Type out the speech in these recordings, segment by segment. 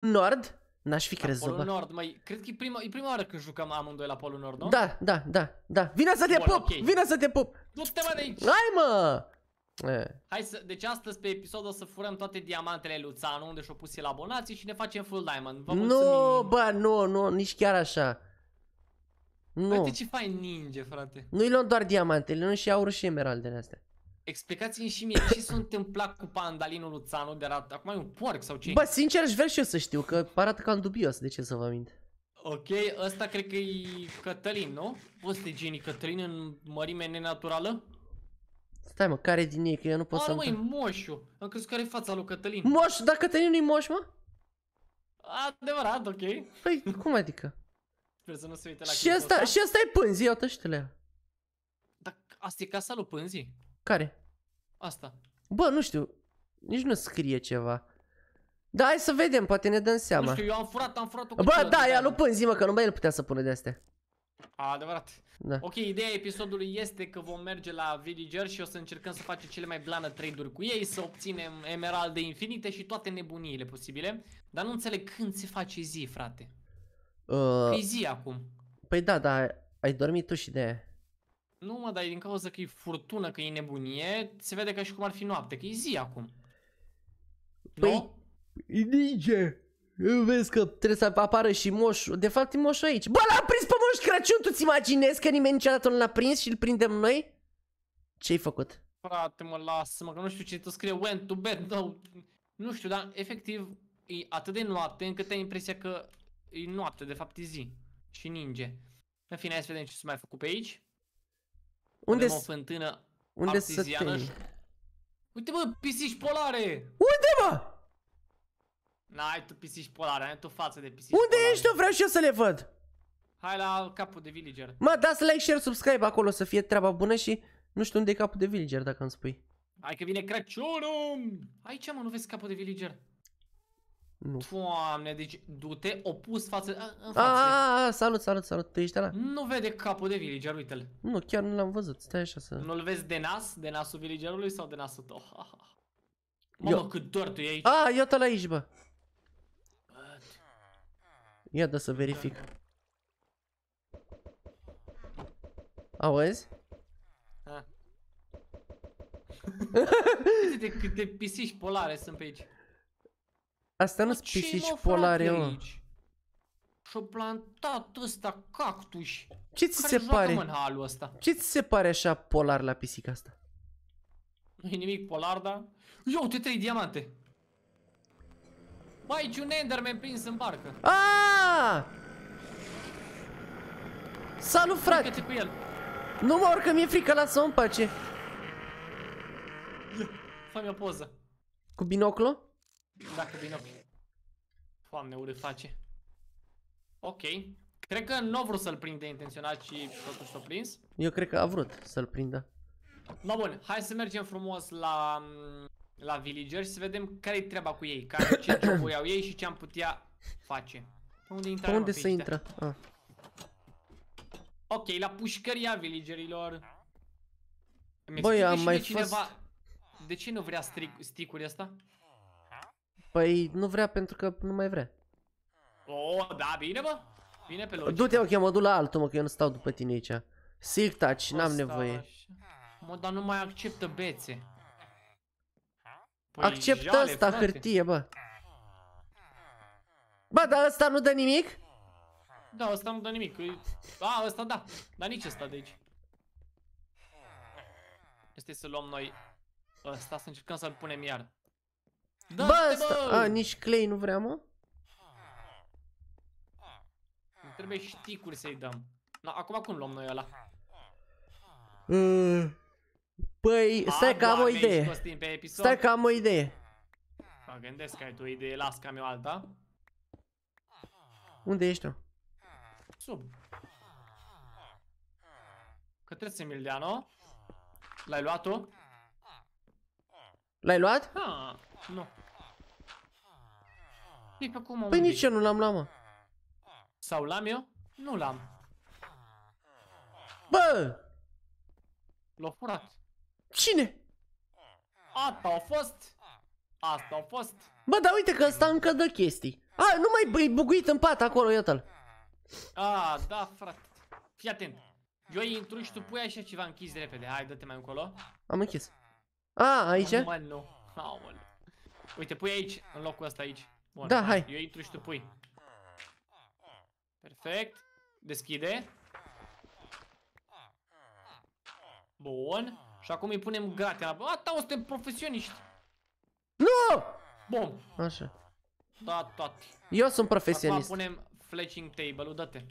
Nord, N-aș fi da, crezut, Polul Nord, mai cred că e prima, e prima oară când jucăm amândoi la Polul Nord, nu? Da, da, da, da. Vine să te Bun, pup! Okay. Vine să te pup! Nu te mă, de aici! Hai, mă! E. Hai să, deci astăzi pe episod o să furăm toate diamantele lui Țanu, unde și-o pus el abonații și ne facem full diamond. Vă mulțumim. Nu, bă, nu, nu, nici chiar așa. Nu. Uite ce fain ninja, frate. Nu-i luăm doar diamantele, nu și aur și emeraldele astea. Explicați-mi și mie ce s-a întâmplat cu Pandalinul Luțanu de la... Acum e un porc sau ce? Bă, sincer, aș vrea și eu să știu, că arată cam dubios, de ce să vă mint. Ok, ăsta cred că e Cătălin, nu? Poți te genii Cătălin în mărime nenaturală? Stai mă, care din ei? Că eu nu pot să... măi, moșu! Am crezut care e fața lui Cătălin. Moș, Dar Cătălin nu-i moș, mă? Adevărat, ok. Păi, cum adică? Sper să nu se uite la și asta, și asta e pânzii, iau ștele. Dar asta e casa lui pânzii? Care? Asta. Bă, nu știu. Nici nu scrie ceva. Da, hai să vedem, poate ne dăm seama. Nu știu, eu am furat, am furat-o Bă, da, ia lui zi mă, că numai el putea să pună de-astea. A, adevărat. Da. Ok, ideea episodului este că vom merge la villager și o să încercăm să facem cele mai blană trade-uri cu ei, să obținem emeralde infinite și toate nebuniile posibile. Dar nu înțeleg când se face zi, frate. Uh, e zi acum. Păi da, da, ai dormit tu și de aia. Nu mă, dar din cauza că e furtună, că e nebunie, se vede ca și cum ar fi noapte, că e zi acum. Păi, nu? Ninge! Vezi că trebuie să apară și moșul. De fapt e moșul aici. Bă, l-am prins pe moș Crăciun, tu-ți imaginezi că nimeni niciodată nu l-a prins și îl prindem noi? Ce-ai făcut? Frate, mă, lasă-mă, că nu știu ce tot scrie went to bed, no. Nu știu, dar efectiv e atât de noapte încât ai impresia că e noapte, de fapt e zi. Și ninge. În fine, hai să vedem ce s-a mai făcut pe aici. Unde o fântână unde să te... Uite mă, pisici polare! Unde mă? N-ai tu pisici polare, ai tu față de pisici Unde polare. ești tu? Vreau și eu să le văd! Hai la capul de villager. Mă, să like, share, subscribe acolo să fie treaba bună și nu știu unde e capul de villager dacă îmi spui. Hai că vine Crăciunul! Aici mă, nu vezi capul de villager. Nu. Doamne, deci du-te opus față în față. A, salut, salut, salut, tu ești ăla? Nu vede capul de villager, uite-l. Nu, chiar nu l-am văzut, stai așa să... Nu-l vezi de nas? De nasul villagerului sau de nasul tău? Mamă, eu... cât dor tu e aici. A, iată la aici, bă. Ia da să verific. Auzi? Uite câte pisici polare sunt pe aici. Asta nu-s pisici polare, mă. Și-o plantat ăsta cactus. Ce ți se pare? În halul ăsta? Ce ți se pare așa polar la pisica asta? Nu e nimic polar, da? Ia uite trei diamante. Mai aici un Enderman prins în barcă. Aaaa! Salut, frate! cu el. Nu mă urcă, mi-e frică, lasă-o în pace. Fă-mi o poză. Cu binoclu? Dacă vine ochi. Doamne, urât face. Ok. Cred că nu a vrut să-l prinde intenționat ci totuși s-a prins. Eu cred că a vrut să-l prindă. No, bun, hai să mergem frumos la, la villager și să vedem care-i treaba cu ei, care ce job au ei și ce am putea face. Pe unde, intră, Pe unde să intră? Ah. Ok, la pușcăria villagerilor. Băi, am mai cineva... De ce nu vrea stric asta? ăsta? Păi nu vrea pentru că nu mai vrea. Oh, da, bine bă. Bine pe logică. Du-te, ok, mă duc la altul, mă, că eu nu stau după tine aici. Silk touch, n-am nevoie. Așa. Mă, dar nu mai acceptă bețe. Păi Acceptă jale, asta, frate. hârtie, bă. Bă, dar ăsta nu dă nimic? Da, ăsta nu dă nimic. A, ăsta da. Dar nici ăsta de aici. Este să luăm noi ăsta, să încercăm să-l punem iar. Da, Bă, asta... A, nici Clay nu vrea, mă? Îmi trebuie sticuri să-i dăm. Na, acum cum luăm noi ăla? Mm. Păi, stai că am o idee. Stai că am o idee. Mă gândesc că ai tu o idee, las că am eu alta. Unde ești tu? Sub. Către Emiliano. L-ai luat tu? L-ai luat? Ha, nu. Zic păi, pe cum Păi nici eu nu l-am la mă. Sau l-am eu? Nu l-am. Bă! L-a furat. Cine? Asta a fost. Asta a fost. Bă, dar uite că ăsta încă dă chestii. A, nu mai băi buguit în pat acolo, iată-l. A, da, frate. Fii atent. Eu intru și tu pui așa ceva închis repede. Hai, dă-te mai încolo. Am închis. A, aici? Nu, nu. Uite, pui aici, în locul ăsta aici da, hai. Eu intru și tu pui. Perfect. Deschide. Bun. Și acum îi punem gata. Ata, suntem profesioniști. Nu! Bun. Așa. Da, toate. Eu sunt profesionist. Acum punem fletching table-ul, dă-te.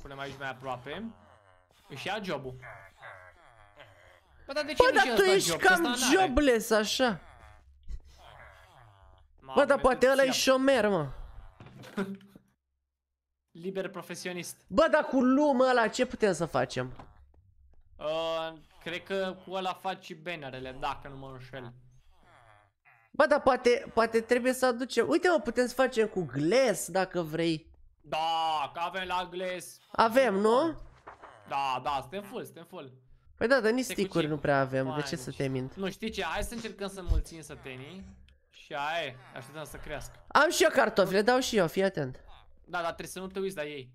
Punem aici mai aproape. Își ia job-ul. Bă, păi, dar de ce Bă, dar tu ești cam jobless, așa. Bă, dar poate ăla e șomer, mă. Liber profesionist. Bă, dar cu lumă ăla ce putem să facem? Uh, cred că cu ăla faci bannerele, dacă nu mă înșel. Bă, dar poate, poate trebuie să aducem... Uite, mă, putem să facem cu gles, dacă vrei. Da, că avem la gles. Avem, nu? Da, da, suntem full, suntem full. Păi da, dar nici sticuri nu prea avem, Mai de ce să te mint? Nu știi ce, hai să încercăm să mulțim sătenii. Ce ai? Așteptam să crească. Am și eu cartofi, le dau și eu, fii atent. Da, dar trebuie să nu te uiți la ei.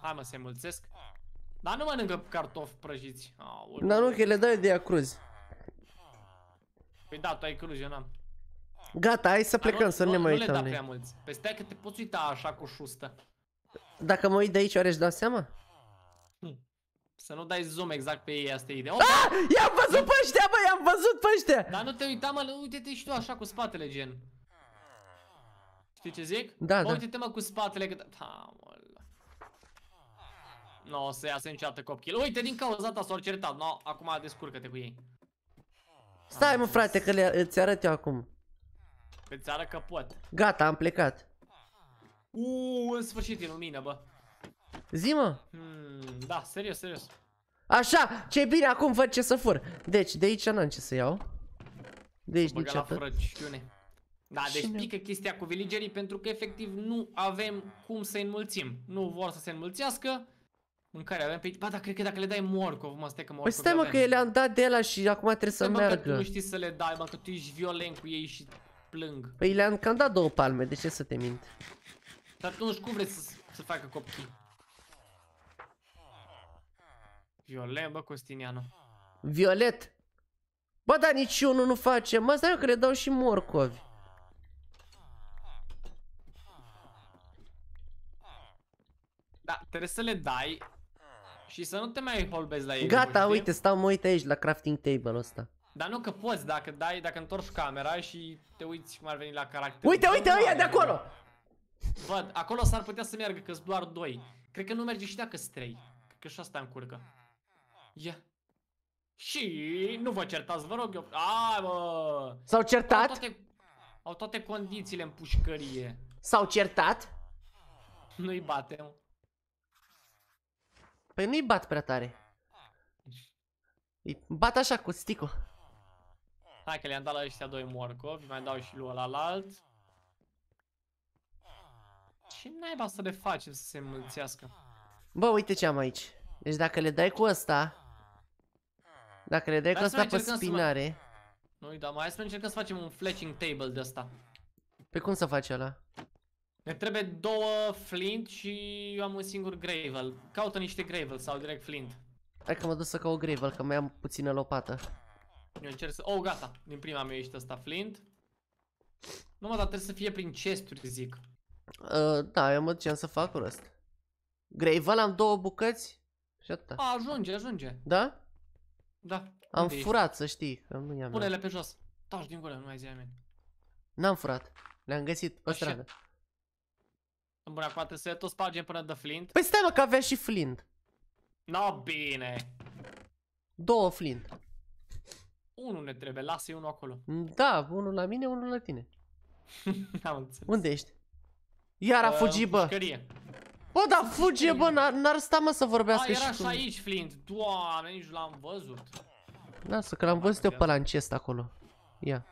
Hai mă, se mulțesc. Dar nu mănâncă cartofi prăjiți. Da, Dar nu, că le dau de cruzi. Păi da, tu ai cruzi, eu n-am. Gata, hai să plecăm, să nu, ne mai uităm. Nu le da prea mulți. Peste păi că te poți uita așa cu șustă. Dacă mă uit de aici, oare își dau seama? Să nu dai zoom exact pe ei, asta e ideea. Ah! I-am văzut pe ăștia, bă, i-am văzut pe ăștia! Dar nu te uita, mă, uite-te și tu așa cu spatele, gen. Știi ce zic? Da, da. Uite-te, mă, cu spatele, că... Ha, mă, Nu o să iasă niciodată copchil. Uite, din cauza ta s-au certat. No, acum descurcă-te cu ei. Stai, mă, frate, că le, ți arăt eu acum. Pe țară că pot. Gata, am plecat. Uuu, în sfârșit e lumină, bă. Zi, mă. Hmm, da, serios, serios. Așa, ce bine, acum văd ce să fur. Deci, de aici n-am ce să iau. De aici nici atât. Da, deci pică chestia cu villagerii pentru că efectiv nu avem cum să înmulțim. Nu vor să se înmulțească. Mâncare avem pe Ba, dar cred că dacă le dai morcov, mă, stai că morcov Păi stai mă că le-am dat de la și acum trebuie stai să mă, meargă. Că nu știi să le dai, mă, că tu ești violent cu ei și plâng. Păi le-am cam dat două palme, de ce să te mint? Dar știu cum vrei să, să facă copii? Violet, bă, Costinianu. Violet! Bă, dar nici unul nu face. Mă, stai eu că le dau și morcovi. Da, trebuie să le dai și să nu te mai holbezi la ei. Gata, uite, stau, mă uit aici la crafting table ăsta. Dar nu că poți, dacă dai, dacă întorci camera și te uiți cum ar veni la caracter. Uite, uite, uite de acolo! Văd, acolo s-ar putea să meargă, că doar doi. Cred că nu merge și dacă sunt trei. Cred că și asta încurcă. Ia. Și nu vă certați, vă rog eu. Ai, bă. S-au certat? Au toate, au toate condițiile în pușcărie. S-au certat? Nu-i batem. Păi nu-i bat prea tare. Îi bat așa cu stico. Hai că le-am dat la ăștia doi morcovi, mai dau și lui alt Ce naiba să le facem să se înmulțească? Bă, uite ce am aici. Deci dacă le dai cu ăsta, dacă dai că asta pe spinare... să... Nu-i mai hai să încercăm să facem un fletching table de asta. Pe cum să faci ăla? Ne trebuie două flint și eu am un singur gravel. Caută niște gravel sau direct flint. Hai că mă duc să caut gravel, că mai am puțină lopată. Eu încerc să... Oh, gata! Din prima mea ești asta flint. Nu mă, dar trebuie să fie prin chesturi, zic. Uh, da, eu mă duceam să fac cu Gravel am două bucăți și atâta. A, ajunge, ajunge. Da? Da. Am furat, ești? să știi, că nu i-am Pune-le pe jos. Taci din gură, nu mai zi nimeni. N-am furat. Le-am găsit pe Așa. stradă. Bun, acum trebuie să tot spargem până de flint. Păi stai mă, că avea și flint. No, bine. Două flint. Unul ne trebuie, lasă-i unul acolo. Da, unul la mine, unul la tine. Unde ești? Iar a fugit, bă. Bă, dar fuge, bă, n-ar sta, mă, să vorbească A, era și aici, Flint. Doamne, nici l-am văzut. Lasă, că l-am văzut eu pe la încest acolo. Ia.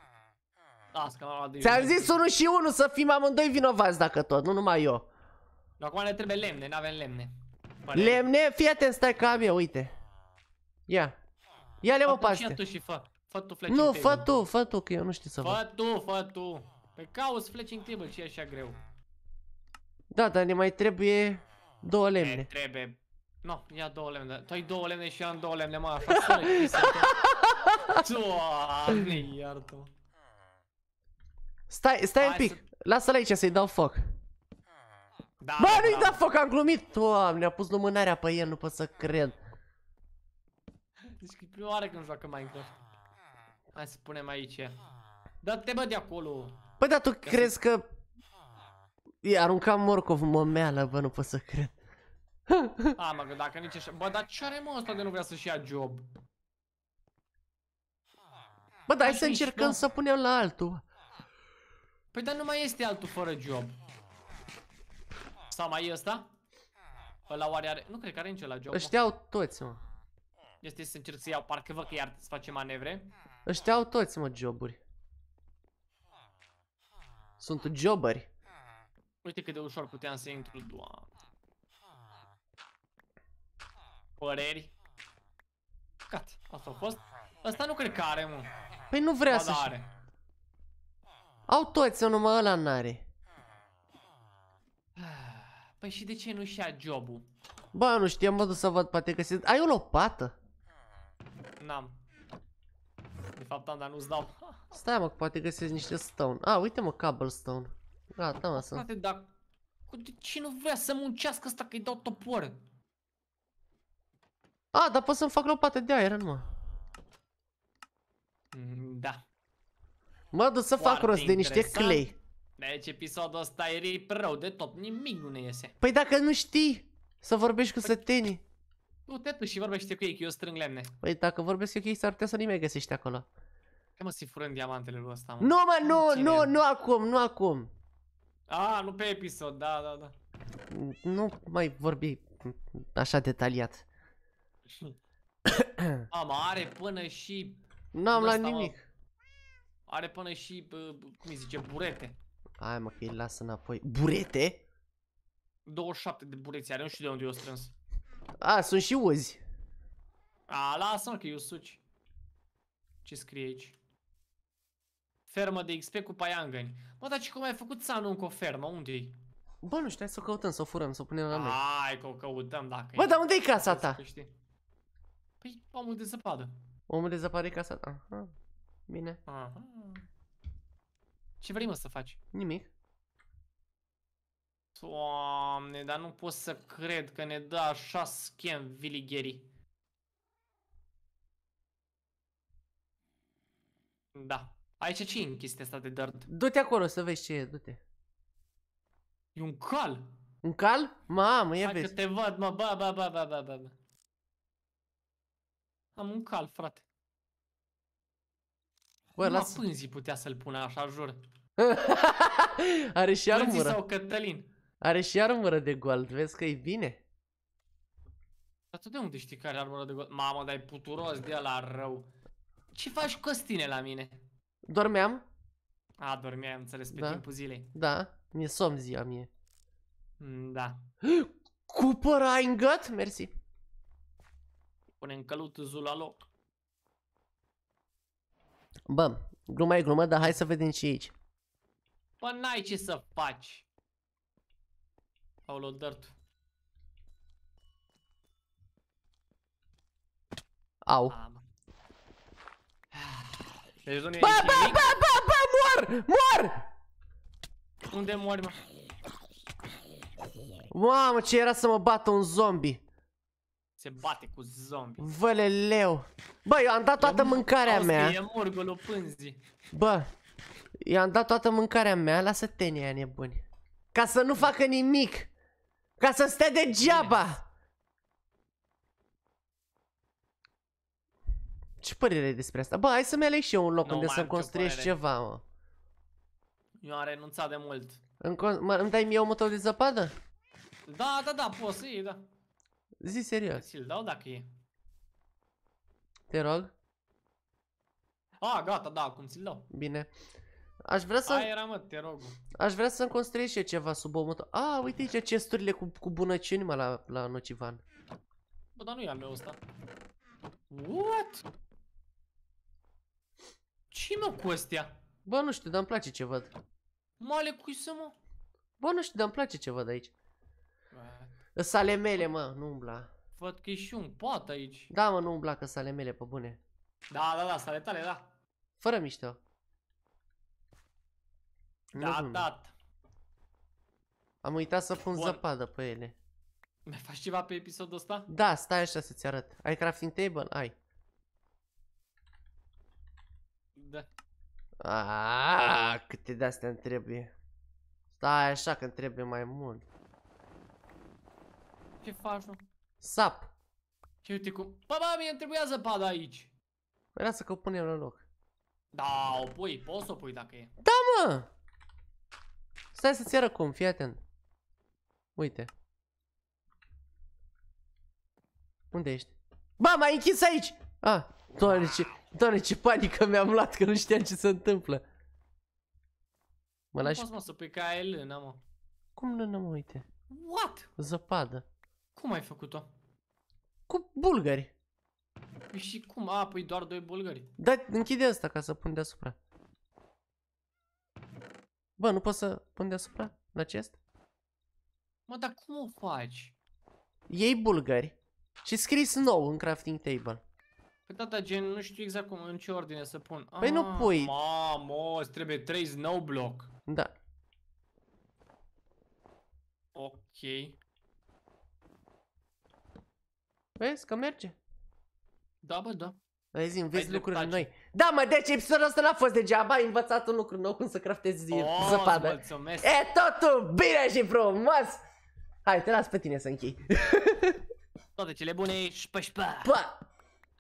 Ți-am zis unul și unul să fim amândoi vinovați dacă tot, nu numai eu. Dar acum ne trebuie lemne, n-avem lemne. Păi, lemne? Fii atent, stai că am eu, uite. Ia. Ia le mă pe astea. tu și fă. Fă tu fletching Nu, fă tu, fă tu, că eu nu știu să fă. Fă tu, fă tu. Pe cauți fletching table, ce e așa greu. Da, dar ne mai trebuie două lemne. Ne trebuie... No, ia două lemne. Tu ai două lemne și eu am două lemne, mă, așa sună Doamne, iartă Stai, stai Hai un pic. Să... Lasă-l aici să-i dau foc. Da, Bă, da, nu-i da, da foc, am glumit! Doamne, a pus lumânarea pe el, nu pot să cred. Deci e prima oară când joacă Minecraft. Hai să punem aici. Da-te bă de acolo. Păi dar tu că crezi că E, aruncam morcov în mămeală, bă, nu pot să cred. A, mă, că dacă nici așa... Bă, dar ce are mă ăsta de nu vrea să-și ia job? Bă, dar hai să încercăm să punem la altul. Păi, dar nu mai este altul fără job. Sau mai e ăsta? Ăla oare are... Nu cred că are nici la job. au toți, mă. Este să încerc să iau, parcă văd că iar să face manevre. au toți, mă, joburi. Sunt joburi. Uite cât de ușor puteam să intru, doamne. Păreri? Cat, asta a fost. Asta nu cred că are, mă. Păi nu vrea să da, are. Au toți, sau numai ăla n-are. Păi și de ce nu-și ia jobul? Bă, nu știu, mă duc să văd, poate că se... Ai o lopată? N-am. De fapt am, dar nu-ți dau. Stai mă, că poate găsesc niște stone. A, uite mă, cobblestone. Gata, da, da, mă, sunt. Frate, dar de ce nu vrea să muncească asta că-i dau topor? A, dar pot să-mi fac lopate de aer, mă. Mm, da. Mă du să fac rost de niște clay. Deci episodul ăsta e rip rău de top, nimic nu ne iese. Păi dacă nu știi să vorbești cu păi- sătenii. Nu te tu și vorbește cu ei, că eu strâng lemne. Păi dacă vorbesc cu ei, s-ar putea să nimeni găsești acolo. Hai mă, să-i furăm diamantele lui ăsta, mă. Nu, mă, nu, nu, nu acum, nu acum. A, nu pe episod, da, da, da. Nu mai vorbi așa detaliat. Mama, are până și... N-am la nimic. are până și, cum îi zice, burete. Hai mă, că îi lasă înapoi. Burete? 27 de bureți are, nu știu de unde i-o strâns. A, sunt și uzi. A, lasă-mă că eu suci. Ce scrie aici? Fermă de XP cu paiangăni. Bă, dar ce cum ai făcut să nu o fermă? Unde e? Bă, nu știu, să o căutăm, să o furăm, să o punem la noi. Hai că o căutăm dacă Bă, dar unde e casa ta? Păi, omul de zăpadă. Omul de zăpadă e casa ta. Aha. Bine. Aha. Ce vrei, mă, să faci? Nimic. Doamne, dar nu pot să cred că ne dă așa schem viligherii. Da. Aici ce e în chestia asta de dart? Du-te acolo să vezi ce e, du-te. E un cal. Un cal? Mamă, ia vezi. Hai te văd, mă, ba, ba, ba, ba, ba, ba. Am un cal, frate. Bă, la pânzii putea să-l pună așa, jur. Are și armură. Pânzii sau Cătălin. Are și armură de gold, vezi că e bine. Dar tu de unde știi care are armură de gold? Mamă, dar e puturos de la rău. Ce faci, Costine, la mine? Dormeam. A, dormeam, am înțeles, pe da. timpul zilei. Da, mi-e somn ziua mie. Mm, da. Cooper, ai în gât? Mersi. pune în călutuzul la loc. Bă, gluma e glumă, dar hai să vedem și aici. Bă, n-ai ce să faci. Aolo, dirt. Au. Am deci nu ba, ba, ba, ba, ba, mor! Mor! Unde mori, mă? Mamă, ce era să mă bată un zombie. Se bate cu zombie. Văleleu. Bă, eu am dat toată e mâncarea mea. E morgul pânzi! Bă, i-am dat toată mâncarea mea, lasă tenia nebuni. Ca să nu facă nimic. Ca să stea degeaba. Bine. Ce părere ai despre asta? Bă, hai să-mi aleg și eu un loc nu unde să-mi construiești ce ceva, mă. Eu am renunțat de mult. mă, îmi dai mie un motor de zăpadă? Da, da, da, poți să iei, da. Zi serios. Ți-l dau dacă e. Te rog. A, gata, da, acum ți-l dau. Bine. Aș vrea să... Aia era, mă, te rog. Aș vrea să-mi construiesc eu ceva sub o motor. A, uite aici chesturile cu, cu bunăciuni, mă, la, la nocivan. Bă, dar nu e al meu ăsta. What? ce mă cu astea? Bă, nu știu, dar îmi place ce văd. Male, cui să mă? Bă, nu știu, dar îmi place ce văd aici. Sale mele, mă, nu umbla. Văd că e și un pat aici. Da, mă, nu umbla, că sale mele, pe bune. Da, da, da, sale tale, da. Fără mișto. Da, nu, da. Am uitat să pun Bun. zăpadă pe ele. Mai faci ceva pe episodul ăsta? Da, stai așa să-ți arăt. Ai crafting table? Ai. Aaaa, câte de-astea îmi trebuie. Stai așa că îmi trebuie mai mult. Ce faci, mă? Sap. Și uite cum... Bă, ba, mie îmi trebuia zăpada aici. Păi lasă că o punem la loc. Da, o pui, poți să o pui dacă e. Da, mă! Stai să-ți iară cum, fii atent. Uite. Unde ești? Ba, m-ai închis aici! Ah, doamne ce... Doamne, ce panică mi-am luat că nu știam ce se întâmplă. Mă lași... Nu poți mă să pui ca el lână, mă. Cum nu, nu, mă, uite? What? Zăpadă. Cum ai făcut-o? Cu bulgari. Păi și cum? A, păi doar doi bulgari. Da, închide asta ca să pun deasupra. Bă, nu poți să pun deasupra? La acest? Mă, dar cum o faci? Ei bulgari. Și scris nou în crafting table. Păi da, gen, nu știu exact cum, în ce ordine să pun. Păi nu ah, pui. Mamă, îți trebuie 3 snow block. Da. Ok. Vezi că merge. Da, bă, da. Vezi, înveți lucruri noi. Da, mă, deci episodul ăsta n-a fost degeaba, ai învățat un lucru nou cum să craftezi oh, zăpadă. Mulțumesc. E totul bine și frumos! Hai, te las pe tine să închei. Toate cele bune și pășpa! Pa!